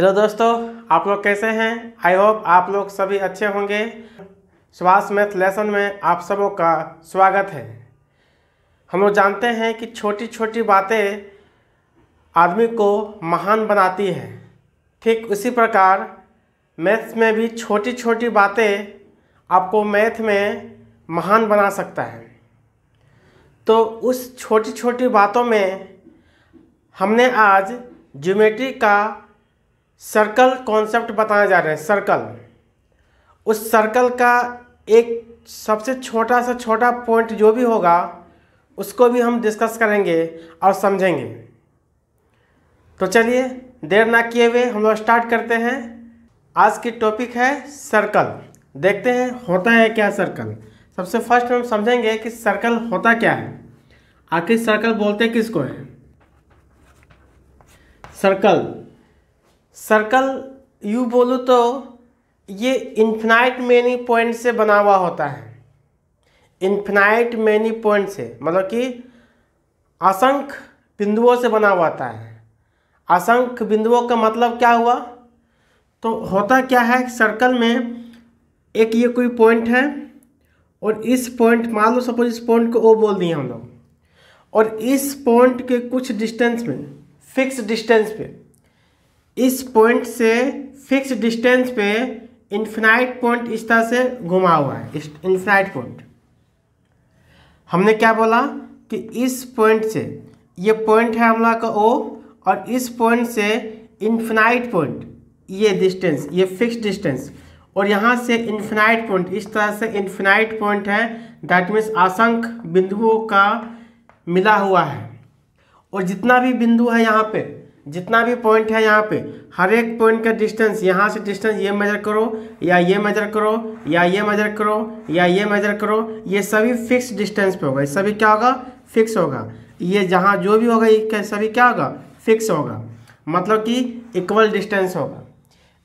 hello दोस्तों आप लोग कैसे हैं आई होप आप लोग सभी अच्छे होंगे स्वास्थ्य मैथ लेसन में आप सबों का स्वागत है हम लोग जानते हैं कि छोटी छोटी बातें आदमी को महान बनाती हैं ठीक उसी प्रकार मैथ्स में भी छोटी छोटी बातें आपको मैथ में महान बना सकता है तो उस छोटी छोटी बातों में हमने आज ज्योमेट्री का सर्कल कॉन्सेप्ट बताए जा रहे हैं सर्कल उस सर्कल का एक सबसे छोटा सा छोटा पॉइंट जो भी होगा उसको भी हम डिस्कस करेंगे और समझेंगे तो चलिए देर ना किए हुए हम लोग स्टार्ट करते हैं आज की टॉपिक है सर्कल देखते हैं होता है क्या सर्कल सबसे फर्स्ट हम समझेंगे कि सर्कल होता क्या है आखिर सर्कल बोलते किसको है सर्कल सर्कल यू बोलूँ तो ये इन्फिनाइट मैनी पॉइंट से बना हुआ होता है इन्फिनाइट मैनी पॉइंट से मतलब कि असंख्य बिंदुओं से बना हुआ होता है असंख्य बिंदुओं का मतलब क्या हुआ तो होता क्या है सर्कल में एक ये कोई पॉइंट है और इस पॉइंट मान लो सपोज इस पॉइंट को ओ बोल दिए हम लोग और इस पॉइंट के कुछ डिस्टेंस में फिक्स डिस्टेंस पे इस पॉइंट से फिक्स डिस्टेंस पे इन्फिनाइट पॉइंट इस तरह से घुमा हुआ है इन्फिनाइट पॉइंट हमने क्या बोला कि इस पॉइंट से ये पॉइंट है हम लोग का ओ और इस पॉइंट से इन्फिनाइट पॉइंट ये डिस्टेंस ये फिक्स डिस्टेंस और यहाँ से इन्फिनाइट पॉइंट इस तरह से इन्फिनाइट पॉइंट है दैट मीन्स असंख्य बिंदुओं का मिला हुआ है और जितना भी बिंदु है यहाँ पे जितना भी पॉइंट है यहाँ पे हर एक पॉइंट का डिस्टेंस यहाँ से डिस्टेंस ये मेजर करो या ये मेजर करो या ये मेजर करो या ये मेजर करो ये सभी फिक्स डिस्टेंस पे होगा ये सभी क्या होगा फिक्स होगा ये जहाँ जो भी होगा ये सभी क्या होगा फिक्स होगा मतलब कि इक्वल डिस्टेंस होगा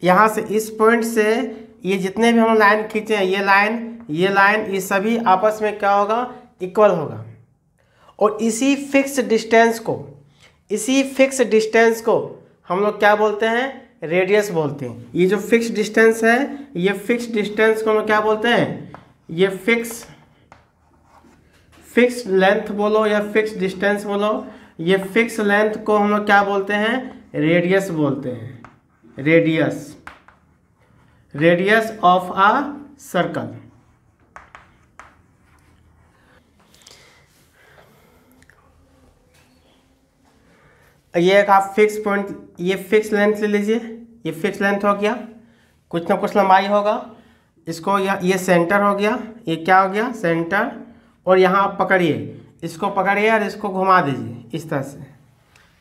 यहाँ से इस पॉइंट से ये जितने भी हम लाइन खींचे हैं ये लाइन ये लाइन ये सभी आपस में क्या होगा इक्वल होगा और इसी फिक्स डिस्टेंस को इसी फिक्स डिस्टेंस को हम लोग क्या बोलते हैं रेडियस बोलते हैं ये जो फिक्स डिस्टेंस है ये फिक्स डिस्टेंस को हम लोग क्या बोलते हैं ये फिक्स फिक्स लेंथ बोलो या फिक्स डिस्टेंस बोलो ये फिक्स लेंथ को हम लोग क्या बोलते हैं रेडियस बोलते हैं radius radius of a circle ये एक आप फिक्स पॉइंट ये फिक्स लेंथ ले लीजिए ये फिक्स लेंथ हो गया कुछ ना कुछ लंबाई होगा इसको ये सेंटर हो गया ये क्या हो गया सेंटर और यहाँ आप पकड़िए इसको पकड़िए और इसको घुमा दीजिए इस तरह से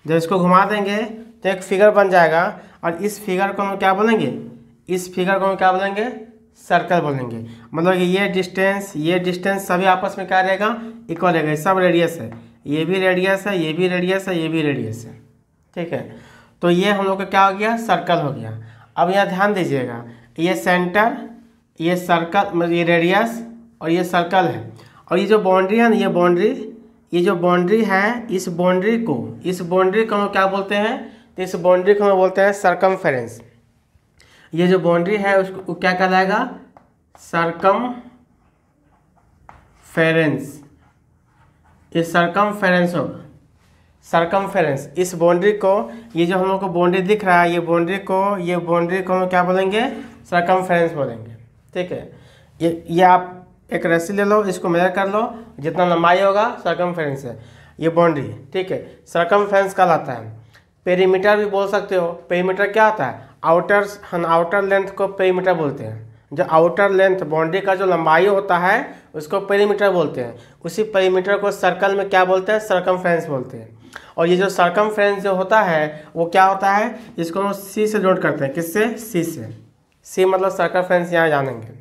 जब इसको घुमा देंगे तो एक फिगर बन जाएगा और इस फिगर को हम क्या बोलेंगे इस फिगर को हम क्या बोलेंगे सर्कल बोलेंगे मतलब कि ये डिस्टेंस ये डिस्टेंस सभी आपस में क्या रहेगा इक्वल रहेगा सब रेडियस है ये भी रेडियस है ये भी रेडियस है ये भी रेडियस है ठीक है तो ये हम लोग का क्या हो गया सर्कल हो गया अब यहाँ ध्यान दीजिएगा ये सेंटर ये सर्कल मतलब ये रेडियस और ये सर्कल है और ये जो बाउंड्री है ना ये बाउंड्री ये जो बाउंड्री है इस बाउंड्री को इस बाउंड्री को हम क्या बोलते हैं तो इस बाउंड्री को हम बोलते हैं सरकम ये जो बाउंड्री है उसको क्या कहलाएगा सरकम फेरेंस ये सरकम फेरेंस होगा सरकमफेरेंस इस बाउंड्री को ये जो हम लोग को बाउंड्री दिख रहा है ये बाउंड्री को ये बाउंड्री को हम क्या बोलेंगे सरकमफेरेंस बोलेंगे ठीक है ये ये आप एक रस्सी ले लो इसको मेजर कर लो जितना लंबाई होगा सरकमफेरेंस है ये बाउंड्री ठीक है सरकमफेरेंस कहलाता है पेरीमीटर भी बोल सकते हो पेरीमीटर क्या होता है आउटर हम आउटर लेंथ को पेरीमीटर बोलते हैं जो आउटर लेंथ बाउंड्री का जो लंबाई होता है उसको पेरीमीटर बोलते हैं उसी पेरीमीटर को सर्कल में क्या बोलते हैं सरकमफ्रेंस बोलते हैं और ये जो सरकम जो होता है वो क्या होता है इसको हम सी से जोड़ करते हैं किससे सी से सी मतलब सर्कम फ्रेंस यहाँ जानेंगे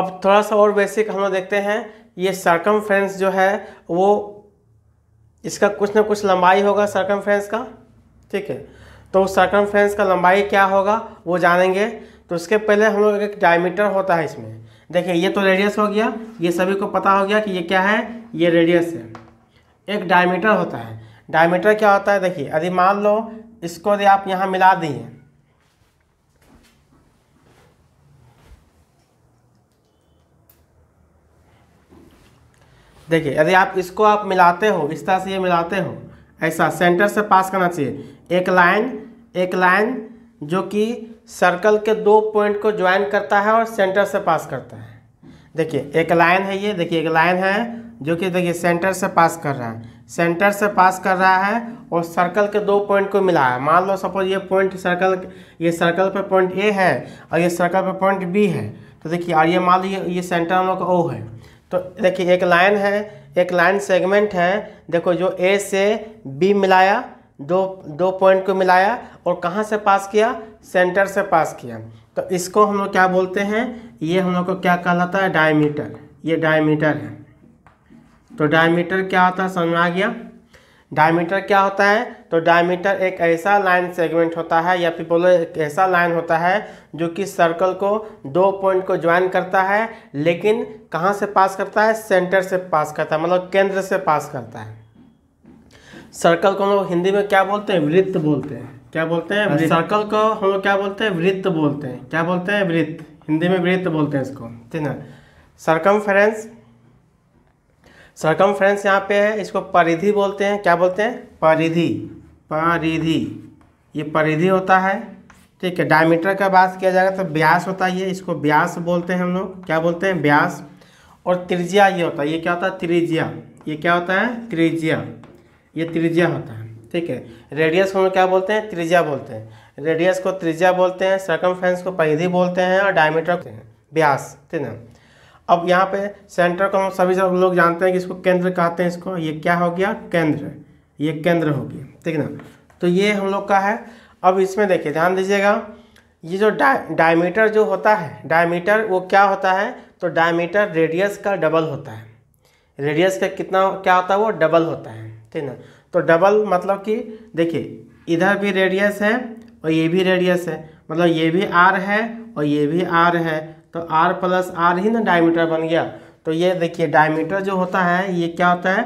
अब थोड़ा सा और बेसिक हम लोग देखते हैं ये सर्कम जो है वो इसका कुछ ना कुछ लंबाई होगा सर्कम का ठीक है तो उस सर्कम का लंबाई क्या होगा वो जानेंगे तो उसके पहले हम लोग एक डायमीटर होता है इसमें देखिए ये तो रेडियस हो गया ये सभी को पता हो गया कि ये क्या है ये रेडियस है एक डायमीटर होता है डायमीटर क्या होता है देखिए यदि मान लो इसको यदि आप यहाँ मिला दिए देखिए यदि आप इसको आप मिलाते हो इस तरह से ये मिलाते हो ऐसा सेंटर से पास करना चाहिए एक लाइन एक लाइन जो कि सर्कल के दो पॉइंट को ज्वाइन करता है और सेंटर से पास करता है देखिए एक लाइन है ये देखिए एक लाइन है जो कि देखिए सेंटर से पास कर रहा है सेंटर से पास कर रहा है और सर्कल के दो पॉइंट को मिला है मान लो सपोज ये पॉइंट सर्कल ये सर्कल पे पॉइंट ए है और ये सर्कल पे पॉइंट बी है तो देखिए और ये मान लो ये, ये सेंटर हम लोग का ओ है तो देखिए एक लाइन है एक लाइन सेगमेंट है देखो जो ए से बी मिलाया दो दो पॉइंट को मिलाया और कहाँ से पास किया सेंटर से पास किया तो इसको हम लोग क्या बोलते हैं ये हम लोग को क्या कहलाता है डायमीटर ये डायमीटर है तो डायमीटर क्या होता है समझ में आ गया डायमीटर क्या होता है तो डायमीटर एक ऐसा लाइन सेगमेंट होता है या फिर बोलो एक ऐसा लाइन होता है जो कि सर्कल को दो पॉइंट को ज्वाइन करता है लेकिन कहाँ से पास करता है सेंटर से पास करता है मतलब केंद्र से पास करता है सर्कल को हम लोग हिंदी में क्या बोलते हैं वृत्त बोलते हैं क्या बोलते हैं सर्कल को हम लोग क्या बोलते हैं वृत्त बोलते हैं क्या बोलते हैं वृत्त हिंदी में वृत्त बोलते हैं इसको ठीक है सर्कम सरकम फ्रेंस यहाँ पे है इसको परिधि बोलते हैं क्या बोलते हैं परिधि परिधि ये परिधि होता है ठीक है डायमीटर का बात किया जाएगा तो ब्यास होता है ये इसको ब्यास बोलते हैं हम लोग क्या बोलते हैं ब्यास और त्रिज्या ये होता है ये क्या होता है त्रिज्या ये क्या होता है त्रिज्या ये त्रिज्या होता है ठीक है रेडियस को हम क्या बोलते हैं त्रिज्या बोलते हैं रेडियस को त्रिज्या बोलते हैं सरकम को परिधि बोलते हैं और डायमीटर को ब्यास ठीक है अब यहाँ पे सेंटर को हम सभी सब लोग जानते हैं कि इसको केंद्र कहते हैं इसको ये क्या हो गया केंद्र ये केंद्र हो गया ठीक है ना तो ये हम लोग का है अब इसमें देखिए ध्यान दीजिएगा ये जो डा डायमीटर जो होता है डायमीटर वो क्या होता है तो डायमीटर रेडियस का डबल होता है रेडियस का कितना क्या होता है वो डबल होता है ठीक ना तो डबल मतलब कि देखिए इधर भी रेडियस है और ये भी रेडियस है मतलब ये भी आर है और ये भी आर है तो आर प्लस आर ही ना डायमीटर बन गया तो ये देखिए डायमीटर जो होता है ये क्या होता है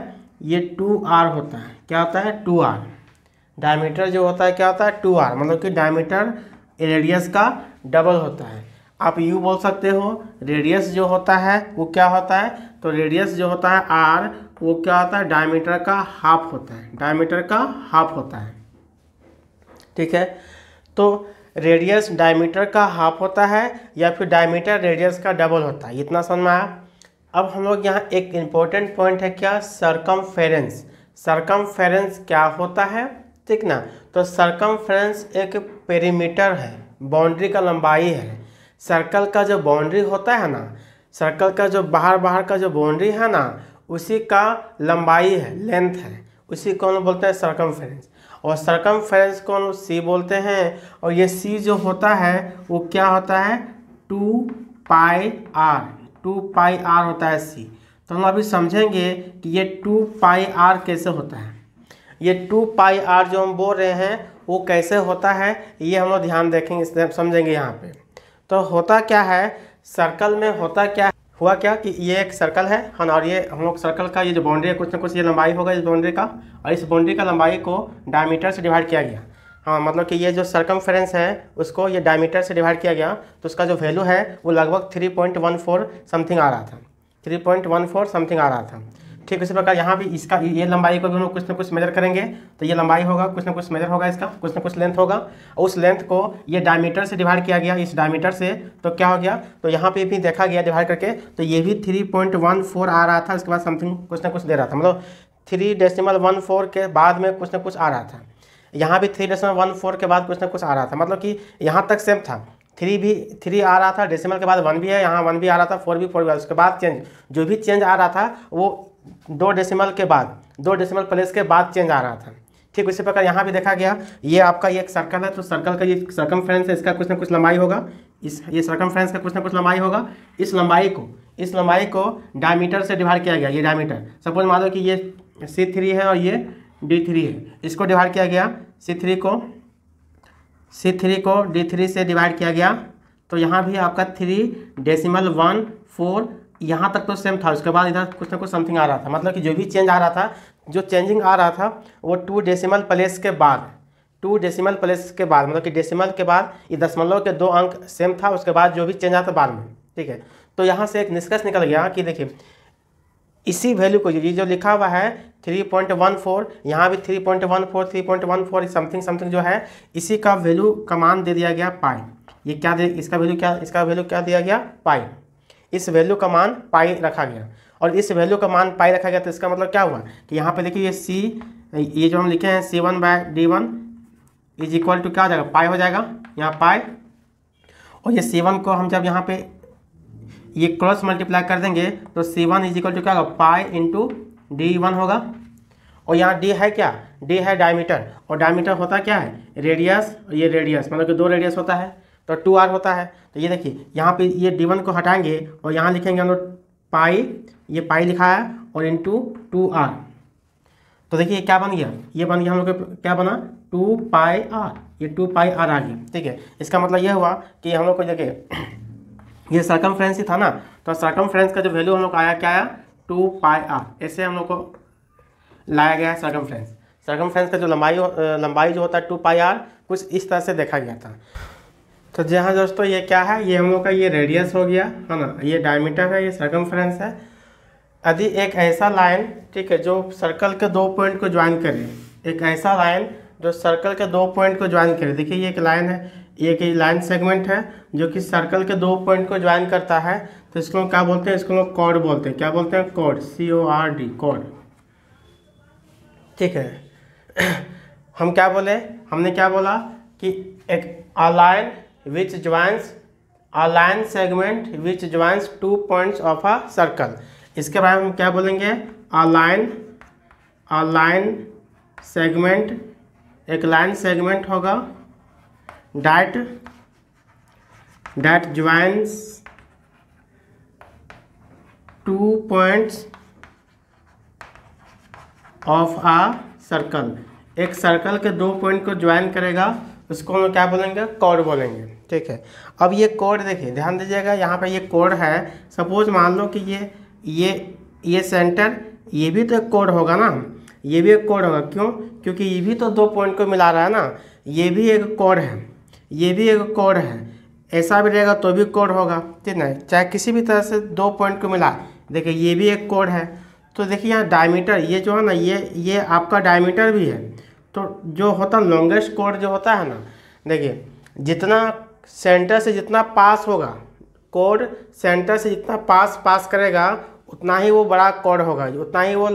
ये टू आर होता है क्या होता है टू आर डायमीटर जो होता है क्या होता है टू आर मतलब कि डायमीटर रेडियस का डबल होता है आप यू बोल सकते हो रेडियस जो होता है वो क्या होता है तो रेडियस जो होता है आर वो क्या होता है डायमीटर का हाफ होता है डायमीटर का हाफ होता है ठीक है तो रेडियस डायमीटर का हाफ होता है या फिर डायमीटर रेडियस का डबल होता है इतना समझ में आया अब हम लोग यहाँ एक इम्पोर्टेंट पॉइंट है क्या सरकम फेरेंस सरकम फेरेंस क्या होता है ठीक ना तो फेरेंस एक पेरीमीटर है बाउंड्री का लंबाई है सर्कल का जो बाउंड्री होता है ना सर्कल का जो बाहर बाहर का जो बाउंड्री है ना उसी का लंबाई है लेंथ है उसी को हम बोलते हैं सरकम फेरेंस और सरकम फेरेंस को हम सी बोलते हैं और ये सी जो होता है वो क्या होता है two pi r two pi r होता है सी तो हम अभी समझेंगे कि ये टू पाई आर कैसे होता है ये टू पाई आर जो हम बोल रहे हैं वो कैसे होता है ये हम लोग ध्यान देखेंगे समझेंगे यहाँ पे तो होता क्या है सर्कल में होता क्या है हुआ क्या कि ये एक सर्कल है हम हाँ, और ये हम लोग सर्कल का ये जो बाउंड्री है कुछ ना कुछ ये लंबाई होगा इस बाउंड्री का और इस बाउंड्री का लंबाई को डायमीटर से डिवाइड किया गया हाँ मतलब कि ये जो सर्कम है उसको ये डायमीटर से डिवाइड किया गया तो उसका जो वैल्यू है वो लगभग three point one four something आ रहा था three point one four something आ रहा था ठीक उसी प्रकार यहाँ भी इसका ये लंबाई को भी हम कुछ ना कुछ मेजर करेंगे तो ये लंबाई होगा कुछ ना कुछ मेजर होगा इसका कुछ ना कुछ लेंथ होगा उस लेंथ को ये डायमीटर से डिवाइड किया गया इस डायमीटर से तो क्या हो गया तो यहाँ पे भी देखा गया डिवाइड करके तो ये भी थ्री पॉइंट वन फोर आ रहा था उसके बाद समथिंग कुछ ना कुछ दे रहा था मतलब थ्री डेसिमल वन फोर के बाद में कुछ ना कुछ आ रहा था यहाँ भी थ्री डेसिमल वन फोर के बाद कुछ ना कुछ आ रहा था मतलब कि यहाँ तक सेम था थ्री भी थ्री आ रहा था डेसिमल के बाद वन भी है यहाँ वन भी आ रहा था फोर भी फोर भी उसके बाद चेंज जो भी चेंज आ रहा था वो दो डेसिमल के बाद दो डेसिमल प्लेस के बाद चेंज आ रहा था ठीक उसी प्रकार यहाँ भी देखा गया ये आपका ये एक सर्कल है तो सर्कल का ये सर्कम फ्रेंस है इसका कुछ ना कुछ लंबाई होगा इस ये सर्कम फ्रेंस का कुछ ना कुछ लंबाई होगा इस लंबाई को इस लंबाई को डायमीटर से डिवाइड किया गया ये डायमीटर सपोज मान लो कि ये सी थ्री है और ये डी थ्री है इसको डिवाइड किया गया सी थ्री को सी थ्री को डी थ्री से डिवाइड किया गया तो यहाँ भी आपका थ्री डेसिमल वन फोर यहाँ तक तो सेम था उसके बाद इधर कुछ ना कुछ समथिंग आ रहा था मतलब कि जो भी चेंज आ रहा था जो चेंजिंग आ रहा था वो टू डेसिमल प्लेस के बाद टू डेसिमल प्लेस के बाद मतलब कि डेसिमल के बाद ये दशमलव के दो अंक सेम था उसके बाद जो भी चेंज आता था बाद में ठीक है तो यहाँ से एक निष्कर्ष निकल गया कि देखिए इसी वैल्यू को ये जो लिखा हुआ है थ्री पॉइंट वन फोर यहाँ भी three point one four three point one four something something जो है इसी का वैल्यू कमान दे दिया गया पाई ये क्या दे इसका वैल्यू क्या इसका वैल्यू क्या दिया गया पाई इस वैल्यू का मान पाई रखा गया और इस वैल्यू का मान पाई रखा गया तो इसका मतलब क्या हुआ कि यहाँ पे देखिए ये सी ये जो हम लिखे हैं C one by D one is equal to क्या हो जाएगा पाई हो जाएगा यहाँ पाई और ये सी वन को हम जब यहाँ पे ये क्रॉस मल्टीप्लाई कर देंगे तो C one is equal to क्या होगा पाई इंटू डी वन होगा और यहाँ डी है क्या डी है डायमीटर और डायमीटर होता क्या है रेडियस ये रेडियस मतलब कि दो रेडियस होता है तो टू आर होता है तो ये देखिए यहाँ पे ये डी वन को हटाएंगे और यहाँ लिखेंगे हम लोग पाई ये पाई लिखा है और इंटू टू आर तो देखिए क्या बन गया ये बन गया हम लोग क्या बना टू पाई आर ये टू पाई आर आ गया ठीक है इसका मतलब यह हुआ कि हम लोग को देखिए ये सरकम ही था ना तो सरकम का जो वैल्यू हम लोग आया क्या आया टू पाई आर ऐसे हम लोग को लाया गया है सरकम फ्रेंस सरकम फ्रेंस का जो लंबाई लंबाई जो होता है टू पाई आर कुछ इस तरह से देखा गया था तो जी हाँ दोस्तों ये क्या है ये हम लोग का ये रेडियस हो गया है ना ये डायमीटर है ये सर्कमफ्रेंस है यदि एक ऐसा लाइन ठीक है जो सर्कल के दो पॉइंट को ज्वाइन करे एक ऐसा लाइन जो सर्कल के दो पॉइंट को ज्वाइन करे देखिए ये एक लाइन है एक लाइन सेगमेंट है जो कि सर्कल के दो पॉइंट को ज्वाइन करता है तो इसको लोग क्या बोलते हैं इसको लोग कॉड बोलते हैं क्या बोलते हैं cord C O R D cord ठीक है हम क्या बोले हमने क्या बोला कि एक a line which joins a line segment which joins two points of a circle इसके बारे में हम क्या बोलेंगे a line a line segment एक लाइन सेगमेंट होगा that that joins two points of a circle एक सर्कल के दो पॉइंट को ज्वाइन करेगा उसको हम क्या बोलेंगे कोड बोलेंगे ठीक है अब ये कोड देखिए ध्यान दीजिएगा यहाँ पर ये कोड है सपोज मान लो कि ये ये ये सेंटर ये भी तो एक कोड होगा ना ये भी एक कोड होगा क्यों क्योंकि ये भी तो दो पॉइंट को मिला रहा है ना ये भी एक कोड है ये भी एक कोड है ऐसा भी रहेगा तो भी कोड होगा ठीक है चाहे किसी भी तरह से दो पॉइंट को मिला देखिए ये भी एक कोड है तो देखिए यहाँ डायमीटर ये जो है ना ये ये आपका डायमीटर भी है तो जो होता लॉन्गेस्ट कोड जो होता है ना देखिए जितना सेंटर से जितना पास होगा कोड सेंटर से जितना पास पास करेगा उतना ही वो बड़ा कोड होगा उतना ही वो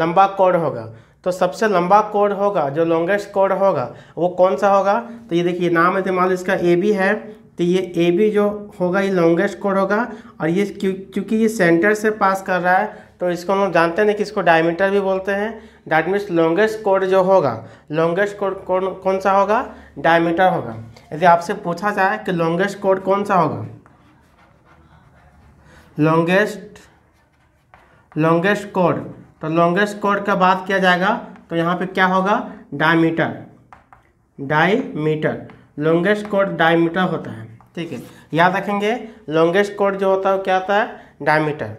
लंबा कोड होगा तो सबसे लंबा कोड होगा जो लॉन्गेस्ट कोड होगा वो कौन सा होगा तो ये देखिए नाम है दिमाग इसका ए बी है तो ये ए बी जो होगा ये लॉन्गेस्ट कोड होगा और ये क्योंकि ये सेंटर से पास कर रहा है तो इसको हम लोग जानते हैं कि इसको डायमीटर भी बोलते हैं डैट मीन्स लॉन्गेस्ट कोड जो होगा लॉन्गेस्ट कोड कौन कौन सा होगा डायमीटर होगा यदि आपसे पूछा जाए कि लॉन्गेस्ट कोड कौन सा होगा लॉन्गेस्ट लॉन्गेस्ट कोड तो लॉन्गेस्ट कोड का बात किया जाएगा तो यहाँ पे क्या होगा diameter diameter longest code diameter होता है ठीक है याद रखेंगे लॉन्गेस्ट कोड जो होता है क्या होता है डायमीटर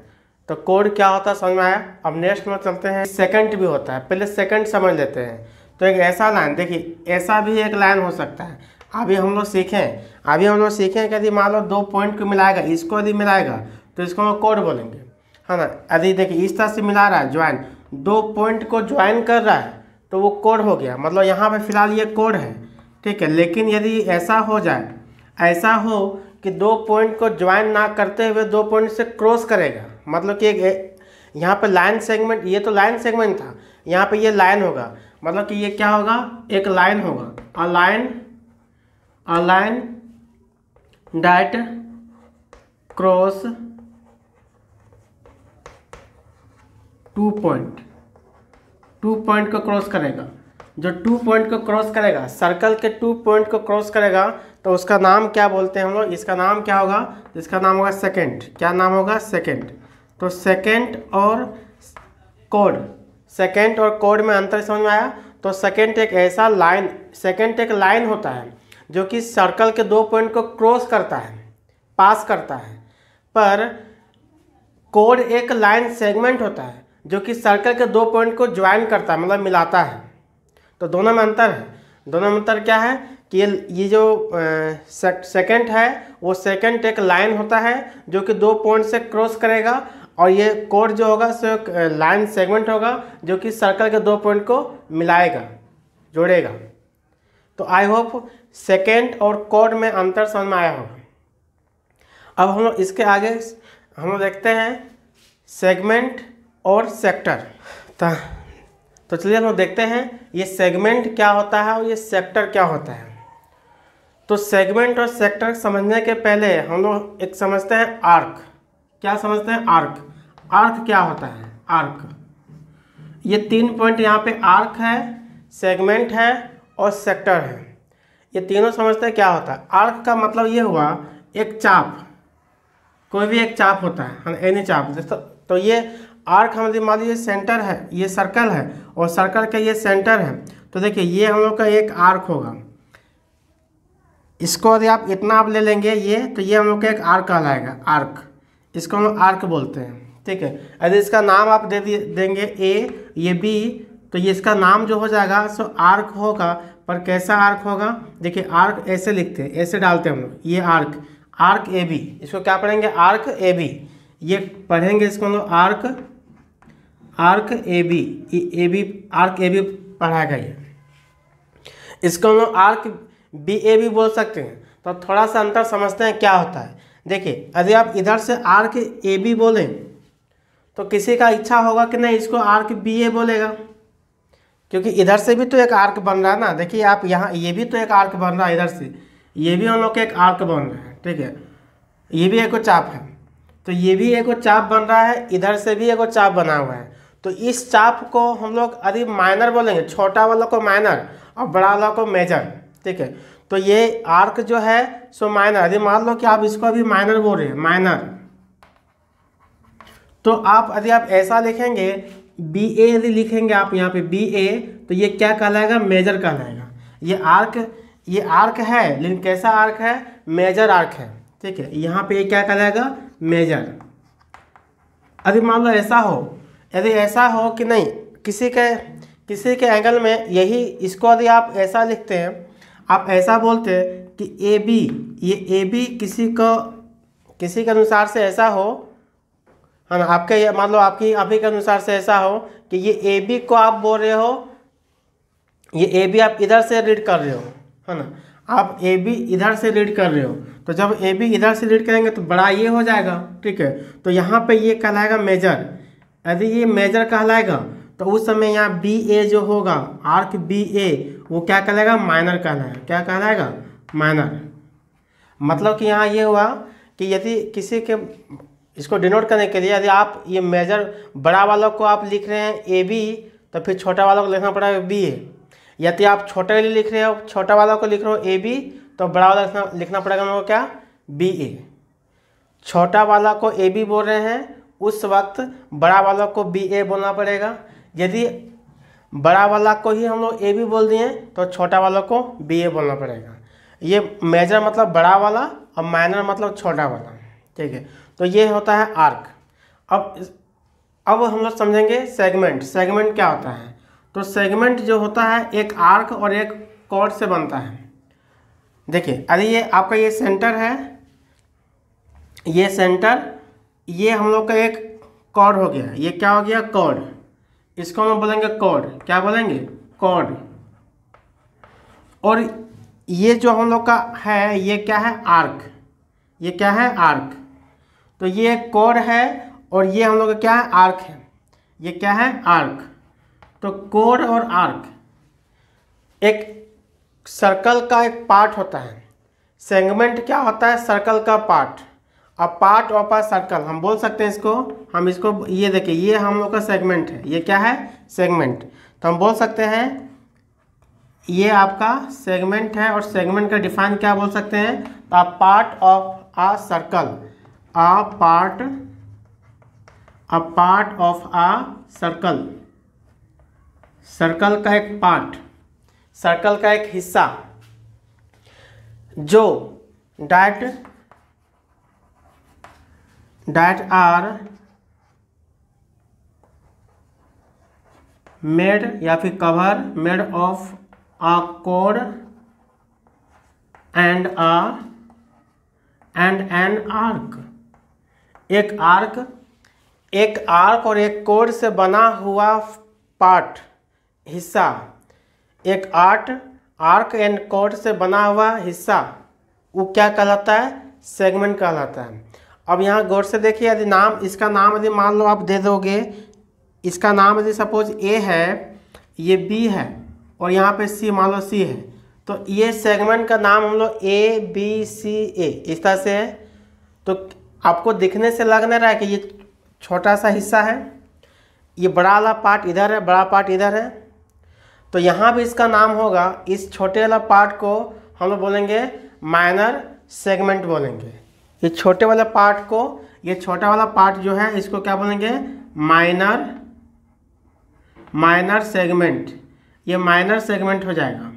तो कोड क्या होता है समझ में आया अब नेक्स्ट में चलते हैं सेकंड भी होता है पहले सेकंड समझ लेते हैं तो एक ऐसा लाइन देखिए ऐसा भी एक लाइन हो सकता है अभी हम लोग सीखें अभी हम लोग सीखें कि यदि मान लो दो पॉइंट को मिलाएगा इसको यदि मिलाएगा तो इसको हम कोड बोलेंगे है ना यदि देखिए इस तरह से मिला रहा है ज्वाइन दो पॉइंट को ज्वाइन कर रहा है तो वो कोड हो गया मतलब यहाँ पर फिलहाल ये कोड है ठीक है लेकिन यदि ऐसा हो जाए ऐसा हो कि दो पॉइंट को ज्वाइन ना करते हुए दो पॉइंट से क्रॉस करेगा मतलब कि यहाँ पर लाइन सेगमेंट ये तो लाइन सेगमेंट था यहाँ पर ये लाइन होगा मतलब कि ये क्या होगा एक लाइन होगा a line a line that cross two point two point को क्रॉस करेगा जो टू पॉइंट को क्रॉस करेगा सर्कल के टू पॉइंट को क्रॉस करेगा तो उसका नाम क्या बोलते हैं हम लोग इसका नाम क्या होगा इसका नाम होगा सेकंड क्या नाम होगा सेकंड तो सेकेंड और कोड सेकेंड और कोड में अंतर समझ में आया तो सेकेंड एक ऐसा लाइन सेकेंड एक लाइन होता है जो कि सर्कल के दो पॉइंट को क्रॉस करता है पास करता है पर कोड एक लाइन सेगमेंट होता है जो कि सर्कल के दो पॉइंट को ज्वाइन करता है मतलब मिलाता है तो दोनों में अंतर है दोनों में अंतर क्या है कि ये ये जो सेकंड है वो सेकंड एक लाइन होता है जो कि दो पॉइंट से क्रॉस करेगा और ये कोड जो होगा सो एक लाइन सेगमेंट होगा जो कि सर्कल के दो पॉइंट को मिलाएगा जोड़ेगा तो आई होप सेकेंड और कोड में अंतर समझ में आया होगा अब हम इसके आगे हम लोग देखते हैं सेगमेंट और सेक्टर तो तो चलिए हम लोग देखते हैं ये सेगमेंट क्या होता है और ये सेक्टर क्या होता है तो सेगमेंट और सेक्टर समझने के पहले हम लोग एक समझते हैं आर्क क्या समझते हैं आर्क आर्क क्या होता है आर्क ये तीन पॉइंट यहाँ पे आर्क है सेगमेंट है और सेक्टर है ये तीनों समझते हैं क्या होता है आर्क का मतलब ये हुआ एक चाप कोई भी एक चाप होता है हाँ, एनी चाप जैसे तो ये आर्क हम मान लीजिए सेंटर है ये सर्कल है और सर्कल का ये सेंटर है तो देखिए ये हम लोग का एक आर्क होगा इसको यदि आप इतना आप ले लेंगे ये तो ये हम लोग का एक आर्क कहलाएगा आर्क इसको हम आर्क बोलते हैं ठीक है यदि इसका नाम आप दे देंगे ए ये बी तो ये इसका नाम जो हो जाएगा सो आर्क होगा पर कैसा आर्क होगा देखिए आर्क ऐसे लिखते हैं ऐसे डालते हैं हम लोग ये आर्क आर्क ए बी इसको क्या पढ़ेंगे आर्क ए बी ये पढ़ेंगे इसको हम लोग arc arc A B A B arc A B पढ़ाएगा ये इसको हम लोग आर्क बी ए बी बोल सकते हैं तो थोड़ा सा अंतर समझते हैं क्या होता है देखिए यदि आप इधर से आर्क ए बी बोलें तो किसी का इच्छा होगा कि नहीं इसको आर्क बी ए बोलेगा क्योंकि इधर से भी तो एक आर्क बन रहा है ना देखिए आप यहाँ ये भी तो एक आर्क बन रहा है इधर से ये भी हम लोग का एक आर्क बन रहा है ठीक है ये भी एक चाप है तो ये भी एक चाप बन रहा है इधर से भी एक चाप बना हुआ है तो इस चाप को हम लोग अभी माइनर बोलेंगे छोटा वाला को माइनर और बड़ा वाला को मेजर ठीक है तो ये आर्क जो है सो माइनर अभी मान लो कि आप इसको अभी माइनर बोल रहे हैं माइनर तो आप यदि आप ऐसा लिखेंगे बी ए यदि लिखेंगे आप यहाँ पे बी ए तो ये क्या कहलाएगा मेजर कहलाएगा ये आर्क ये आर्क है लेकिन कैसा आर्क है मेजर आर्क है ठीक है यहाँ पे ये क्या कहलाएगा मेजर यदि मान लो ऐसा हो यदि ऐसा हो कि नहीं किसी के किसी के एंगल में यही इसको यदि आप ऐसा लिखते हैं आप ऐसा बोलते हैं कि ए बी ये ए बी किसी को किसी के अनुसार से ऐसा हो है हाँ, ना आपके मान लो आपकी आप के अनुसार से ऐसा हो कि ये ए बी को आप बोल रहे हो ये ए बी आप इधर से रीड कर रहे हो है हाँ ना आप ए बी इधर से रीड कर रहे हो तो जब ए बी इधर से रीड करेंगे तो बड़ा ये हो जाएगा ठीक है तो यहाँ पे ये कहलाएगा मेजर यदि ये मेजर कहलाएगा तो उस समय यहाँ बी ए जो होगा आर्क बी ए वो क्या कहलाएगा माइनर कहलाएगा क्या कहलाएगा माइनर मतलब कि यहाँ ये हुआ कि यदि किसी के इसको डिनोट करने के लिए यदि आप ये मेजर बड़ा वालों को आप लिख रहे हैं ए बी तो फिर छोटा वालों को लिखना पड़ेगा बी ए यदि आप छोटे के लिए लिख रहे हो छोटा वालों को लिख रहे हो ए बी तो बड़ा वाला लिखना लिखना पड़ेगा मेरे को क्या बी ए छोटा वाला को ए बी बोल रहे हैं उस वक्त बड़ा वाला को बी ए बोलना पड़ेगा यदि बड़ा वाला को ही हम लोग ए बी बोल दिए तो छोटा वाला को बी ए बोलना पड़ेगा ये मेजर मतलब बड़ा वाला और माइनर मतलब छोटा वाला ठीक है तो ये होता है आर्क अब अब हम लोग समझेंगे सेगमेंट सेगमेंट क्या होता है तो सेगमेंट जो होता है एक आर्क और एक कॉर्ड से बनता है देखिए अरे ये आपका ये सेंटर है ये सेंटर ये हम लोग का एक कॉर्ड हो गया ये क्या हो गया कॉर्ड इसको हम बोलेंगे कॉर्ड क्या बोलेंगे कॉर्ड और ये जो हम लोग का है ये क्या है आर्क ये क्या है आर्क तो ये कोर है और ये हम लोग का क्या है आर्क है ये क्या है आर्क तो कोर और आर्क एक सर्कल का एक पार्ट होता है सेगमेंट क्या होता है सर्कल का part a part of a circle हम बोल सकते हैं इसको हम इसको ये देखिए ये हम लोग का सेगमेंट है ये क्या है सेगमेंट तो हम बोल सकते हैं ये आपका सेगमेंट है और सेगमेंट का डिफाइन क्या बोल सकते हैं अ तो part of a circle a part a part of a circle circle का एक पार्ट सर्कल का एक हिस्सा जो डैट डैट आर मेड या फिर cover made of a core and a and an arc एक आर्क एक आर्क और एक कोड से बना हुआ पार्ट हिस्सा एक आर्ट आर्क एंड कोड से बना हुआ हिस्सा वो क्या कहलाता है सेगमेंट कहलाता है अब यहाँ गौर से देखिए यदि नाम इसका नाम यदि मान लो आप दे दोगे इसका नाम यदि सपोज ए है ये बी है और यहाँ पे सी मान लो सी है तो ये सेगमेंट का नाम हम लोग ए बी सी ए इस तरह से है तो आपको देखने से लग नहीं रहा है कि ये छोटा सा हिस्सा है ये बड़ा वाला पार्ट इधर है बड़ा पार्ट इधर है तो यहाँ भी इसका नाम होगा इस छोटे वाला पार्ट को हम लोग बोलेंगे माइनर सेगमेंट बोलेंगे ये छोटे वाला पार्ट को ये छोटा वाला पार्ट जो है इसको क्या बोलेंगे माइनर माइनर सेगमेंट ये माइनर सेगमेंट हो जाएगा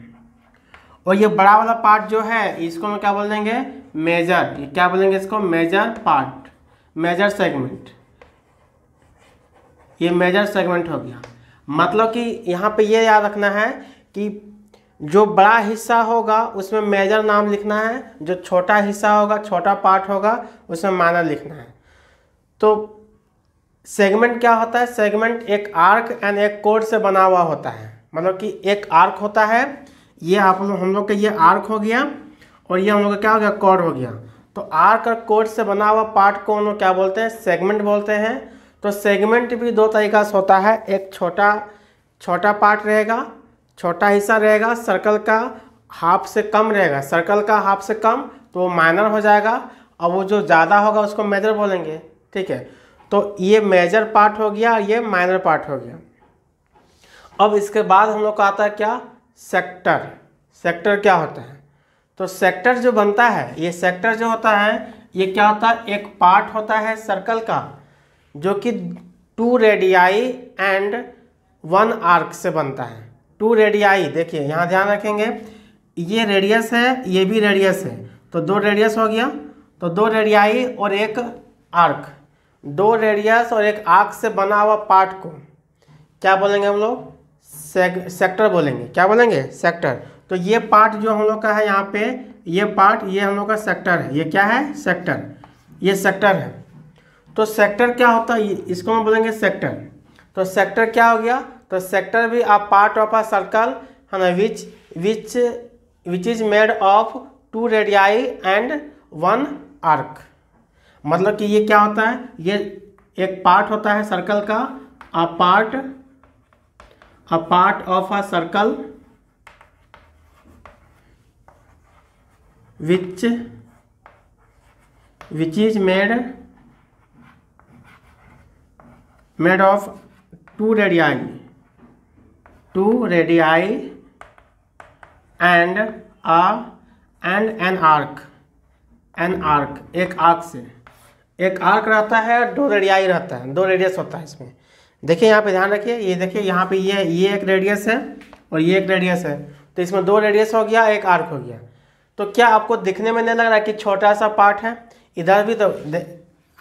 और ये बड़ा वाला पार्ट जो है इसको हम क्या बोल देंगे मेजर क्या बोलेंगे इसको मेजर पार्ट मेजर सेगमेंट ये मेजर सेगमेंट हो गया मतलब कि यहाँ पे ये याद रखना है कि जो बड़ा हिस्सा होगा उसमें मेजर नाम लिखना है जो छोटा हिस्सा होगा छोटा पार्ट होगा उसमें माइनर लिखना है तो सेगमेंट क्या होता है सेगमेंट एक आर्क एंड एक कोड से बना हुआ होता है मतलब कि एक आर्क होता है ये आप हम लोग का ये आर्क हो गया और ये हम लोग का क्या हो गया कॉर्ड हो गया तो आर का कोड से बना हुआ पार्ट को हम लोग क्या बोलते हैं सेगमेंट बोलते हैं तो सेगमेंट भी दो तरीका से होता है एक छोटा छोटा पार्ट रहेगा छोटा हिस्सा रहेगा सर्कल का हाफ से कम रहेगा सर्कल का हाफ से कम तो वो माइनर हो जाएगा और वो जो ज़्यादा होगा उसको मेजर बोलेंगे ठीक है तो ये मेजर पार्ट हो गया ये माइनर पार्ट हो गया अब इसके बाद हम लोग का आता है क्या सेक्टर सेक्टर क्या होता है तो सेक्टर जो बनता है ये सेक्टर जो होता है ये क्या होता है एक पार्ट होता है सर्कल का जो कि two radii and one arc से बनता है टू रेडियाई देखिए यहाँ ध्यान रखेंगे ये रेडियस है ये भी रेडियस है तो दो रेडियस हो गया तो दो रेडियाई और एक आर्क दो रेडियस और एक आर्क से बना हुआ पार्ट को क्या बोलेंगे हम लोग सेक, सेक्टर बोलेंगे क्या बोलेंगे सेक्टर तो ये पार्ट जो हम लोग का है यहाँ पे ये पार्ट ये हम लोग का सेक्टर है ये क्या है सेक्टर ये सेक्टर है तो सेक्टर क्या होता है इसको हम बोलेंगे सेक्टर तो सेक्टर क्या हो गया तो सेक्टर भी a part of a circle है ना which which which is made of two radii and one arc मतलब कि ये क्या होता है ये एक पार्ट होता है सर्कल का a part a part of a circle which which is made made of two radii two radii and a and an arc an arc एक आर्क से एक आर्क रहता है दो रेडियाई रहता है दो रेडियस होता है इसमें देखिए यहाँ पे ध्यान रखिए ये देखिए यहाँ पे ये ये एक रेडियस है और ये एक रेडियस है तो इसमें दो रेडियस हो गया एक आर्क हो गया तो क्या आपको दिखने में नहीं लग रहा कि छोटा सा पार्ट है इधर भी तो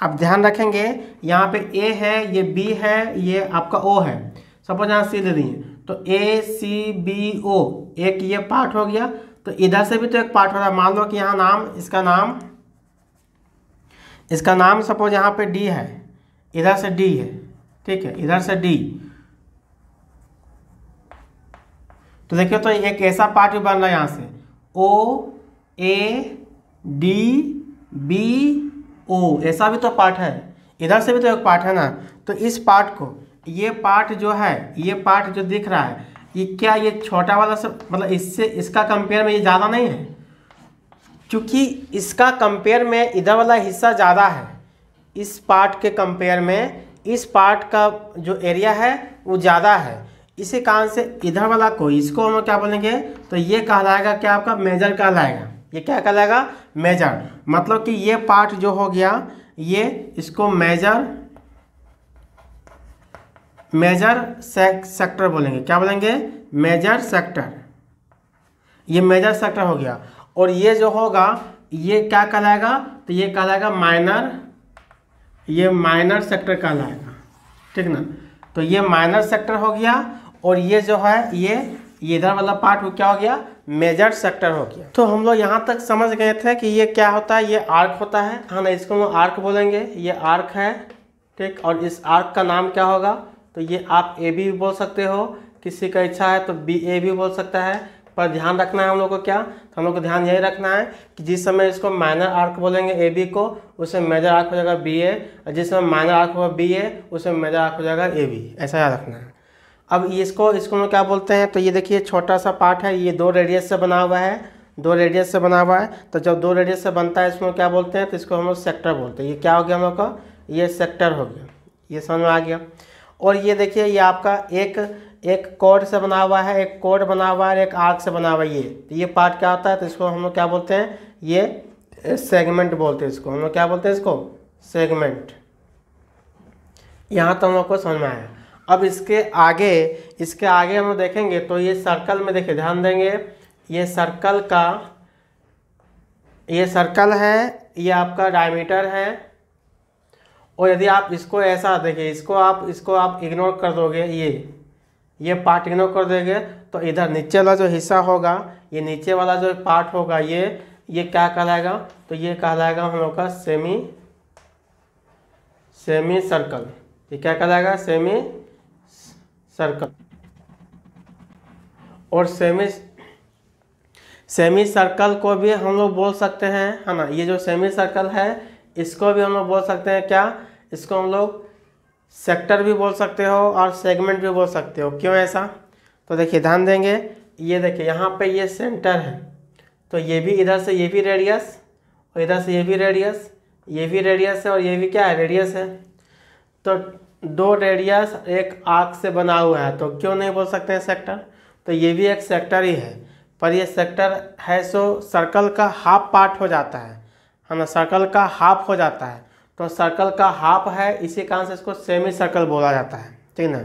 आप ध्यान रखेंगे यहाँ पे ए है ये बी है ये आपका ओ है सपोज यहाँ सी दे दिए तो ए सी बी ओ एक ये पार्ट हो गया तो इधर से भी तो एक पार्ट हो रहा है मान लो कि यहाँ नाम इसका नाम इसका नाम सपोज यहाँ पे डी है इधर से डी है ठीक है इधर से डी तो देखिए तो एक ऐसा पार्ट भी बन रहा है यहाँ से ओ ए डी बी ओ ऐसा भी तो पार्ट है इधर से भी तो एक पार्ट है ना तो इस पार्ट को ये पार्ट जो है ये पार्ट जो दिख रहा है ये क्या ये छोटा वाला सब मतलब इससे इसका कंपेयर में ये ज़्यादा नहीं है क्योंकि इसका कंपेयर में इधर वाला हिस्सा ज़्यादा है इस पार्ट के कंपेयर में इस पार्ट का जो एरिया है वो ज़्यादा है इसी कारण से इधर वाला को इसको हम क्या बोलेंगे तो ये कहलाएगा क्या आपका मेजर कहलाएगा ये क्या कहलाएगा मेजर मतलब कि ये पार्ट जो हो गया ये इसको मेजर मेजर सेक्टर बोलेंगे क्या बोलेंगे मेजर सेक्टर ये मेजर सेक्टर हो गया और ये जो होगा ये क्या कहलाएगा तो ये कहलाएगा माइनर ये माइनर सेक्टर कहलाएगा ठीक ना तो ये माइनर सेक्टर हो गया और ये जो है ये ये इधर वाला पार्ट वो क्या हो गया मेजर सेक्टर हो गया तो हम लोग यहाँ तक समझ गए थे कि ये क्या होता है ये आर्क होता है हाँ ना इसको हम आर्क बोलेंगे ये आर्क है ठीक और इस आर्क का नाम क्या होगा तो ये आप ए बी बोल सकते हो किसी का इच्छा है तो बी ए भी बोल सकता है पर ध्यान रखना है हम लोग को क्या तो हम लोग को ध्यान यही रखना है कि जिस समय इसको माइनर आर्क बोलेंगे ए बी को उसे मेजर आर्क हो जाएगा बी ए और जिस समय माइनर आर्क होगा बी ए उसे मेजर आर्क हो जाएगा ए बी ऐसा याद रखना है अब इसको इसको हम क्या बोलते हैं तो ये देखिए छोटा सा पार्ट है ये दो रेडियस से बना हुआ है दो रेडियस से बना हुआ है तो जब दो रेडियस से बनता है इसको क्या बोलते हैं तो इसको हम लोग सेक्टर बोलते हैं ये क्या हो गया हम लोग का ये सेक्टर हो गया ये समझ में आ गया और ये देखिए ये आपका एक एक कोड से बना हुआ है एक कोड बना हुआ है एक आग से बना हुआ है ये तो ये पार्ट क्या होता है तो इसको हम लोग क्या बोलते हैं ये सेगमेंट बोलते हैं इसको हम लोग क्या बोलते हैं इसको सेगमेंट यहाँ तो हम लोग को समझ में आया अब इसके आगे इसके आगे हम देखेंगे तो ये सर्कल में देखिए ध्यान देंगे ये सर्कल का ये सर्कल है ये आपका डायमीटर है और यदि आप इसको ऐसा देखिए इसको आप इसको आप इग्नोर कर दोगे ये ये पार्ट इग्नोर कर दोगे तो इधर नीचे वाला जो हिस्सा होगा ये नीचे वाला जो पार्ट होगा ये ये क्या कहलाएगा तो ये कहलाएगा हम लोग का सेमी सेमी सर्कल ये क्या कहलाएगा सेमी सर्कल और सेमी सेमी सर्कल को भी हम लोग बोल सकते हैं है ना ये जो सेमी सर्कल है इसको भी हम लोग बोल सकते हैं क्या इसको हम लोग सेक्टर भी बोल सकते हो और सेगमेंट भी बोल सकते हो क्यों ऐसा तो देखिए ध्यान देंगे ये देखिए यहाँ पे ये सेंटर है तो ये भी इधर से ये भी रेडियस और इधर से ये भी रेडियस ये भी रेडियस है और ये भी क्या है रेडियस है तो दो रेडियस एक आग से बना हुआ है तो क्यों नहीं बोल सकते हैं सेक्टर तो ये भी एक सेक्टर ही है पर ये सेक्टर है सो सर्कल का हाफ पार्ट हो जाता है है ना सर्कल का हाफ हो जाता है तो सर्कल का हाफ है इसी कारण से इसको सेमी सर्कल बोला जाता है ठीक ना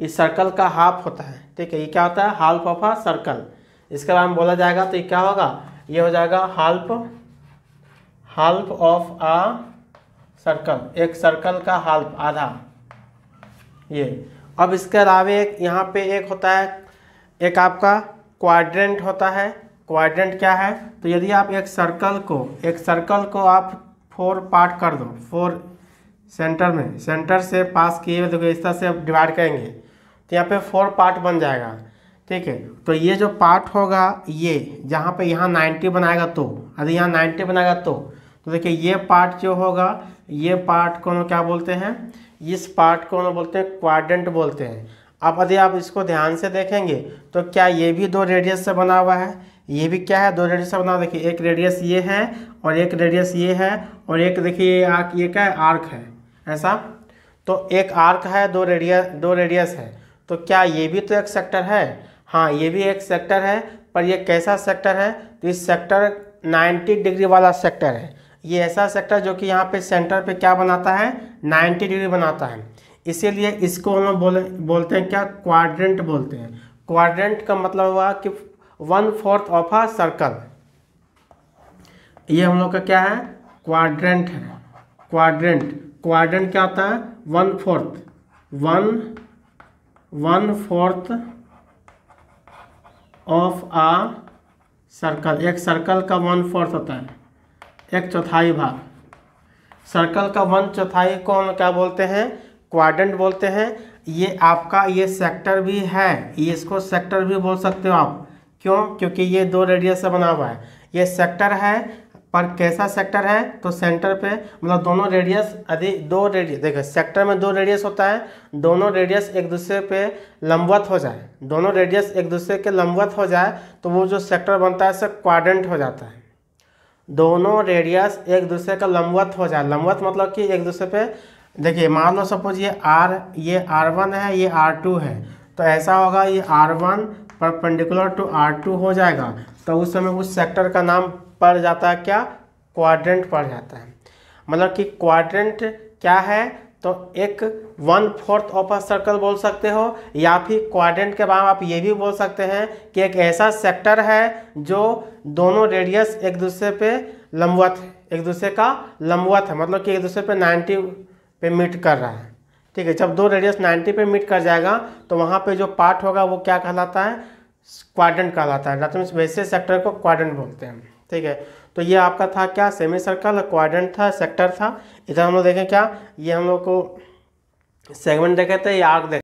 ये सर्कल का हाफ होता है ठीक है ये क्या होता है हाल्फ ऑफ अ सर्कल इसके बारे में बोला जाएगा तो ये क्या होगा ये हो जाएगा half half of a circle एक सर्कल का हाल्फ आधा ये अब इसके अलावा एक यहाँ पे एक होता है एक आपका क्वाड्रेंट होता है क्वाड्रेंट क्या है तो यदि आप एक सर्कल को एक सर्कल को आप फोर पार्ट कर दो फोर सेंटर में सेंटर से पास किए हुए देखो इस तरह से आप डिवाइड करेंगे तो यहाँ पे फोर पार्ट बन जाएगा ठीक है तो ये जो पार्ट होगा ये जहाँ पे यहाँ नाइन्टी बनाएगा तो अरे यहाँ नाइन्टी बनाएगा तो तो देखिए ये पार्ट जो होगा ये पार्ट को क्या बोलते हैं इस पार्ट को हम बोलते हैं क्वाड्रेंट बोलते हैं अब यदि आप इसको ध्यान से देखेंगे तो क्या ये भी दो रेडियस से बना हुआ है ये भी क्या है दो रेडियस से बना देखिए एक रेडियस ये है और एक रेडियस ये है और एक देखिए आर्क ये क्या है आर्क है ऐसा तो एक आर्क है दो रेडियस दो रेडियस है तो क्या ये भी तो एक सेक्टर है हाँ ये भी एक सेक्टर है पर यह कैसा सेक्टर है तो इस सेक्टर 90 डिग्री वाला सेक्टर है ये ऐसा सेक्टर जो कि यहाँ पे सेंटर पे क्या बनाता है 90 डिग्री बनाता है इसीलिए इसको हम लोग बोले बोलते हैं क्या क्वाड्रेंट बोलते हैं क्वाड्रेंट का मतलब हुआ कि one fourth of a circle ये हम लोग का क्या है क्वाड्रेंट है क्वाड्रेंट क्वाड्रेंट क्या होता है one fourth one one fourth of a circle एक सर्कल का वन फोर्थ होता है एक चौथाई भाग सर्कल का वन चौथाई को हम क्या बोलते हैं क्वाड्रेंट बोलते हैं ये आपका ये सेक्टर भी है ये इसको सेक्टर भी बोल सकते हो आप क्यों क्योंकि ये दो रेडियस से बना हुआ है ये सेक्टर है पर कैसा सेक्टर है तो सेंटर पे मतलब दोनों रेडियस यदि दो रेडियस देखो सेक्टर में दो रेडियस होता है दोनों रेडियस एक दूसरे पे लंबवत हो जाए दोनों रेडियस एक दूसरे के लंबवत हो जाए तो वो जो सेक्टर बनता है उससे क्वाड्रेंट हो जाता है दोनों रेडियस एक दूसरे का लंबवत हो जाए लंबवत मतलब कि एक दूसरे पे देखिए मान लो सपोज ये आर ये आर वन है ये आर टू है तो ऐसा होगा ये r one perpendicular to r two हो जाएगा तो उस समय उस सेक्टर का नाम पड़ जाता है क्या क्वाड्रेंट पड़ जाता है मतलब कि क्वाड्रेंट क्या है तो एक one fourth of a circle बोल सकते हो या फिर क्वाड्रेंट के बाद आप ये भी बोल सकते हैं कि एक ऐसा सेक्टर है जो दोनों रेडियस एक दूसरे पे लंबवत एक दूसरे का लंबवत है मतलब कि एक दूसरे पे 90 पे मीट कर रहा है ठीक है जब दो रेडियस 90 पे मीट कर जाएगा तो वहाँ पे जो पार्ट होगा वो क्या कहलाता है क्वाड्रेंट कहलाता है वैसे सेक्टर को क्वाड्रेंट बोलते हैं ठीक है तो ये आपका था क्या सेमी सर्कल क्वाड्रेंट था सेक्टर था इधर हम लोग देखें क्या ये हम लोग को सेगमेंट देखे थे या आर्क देखे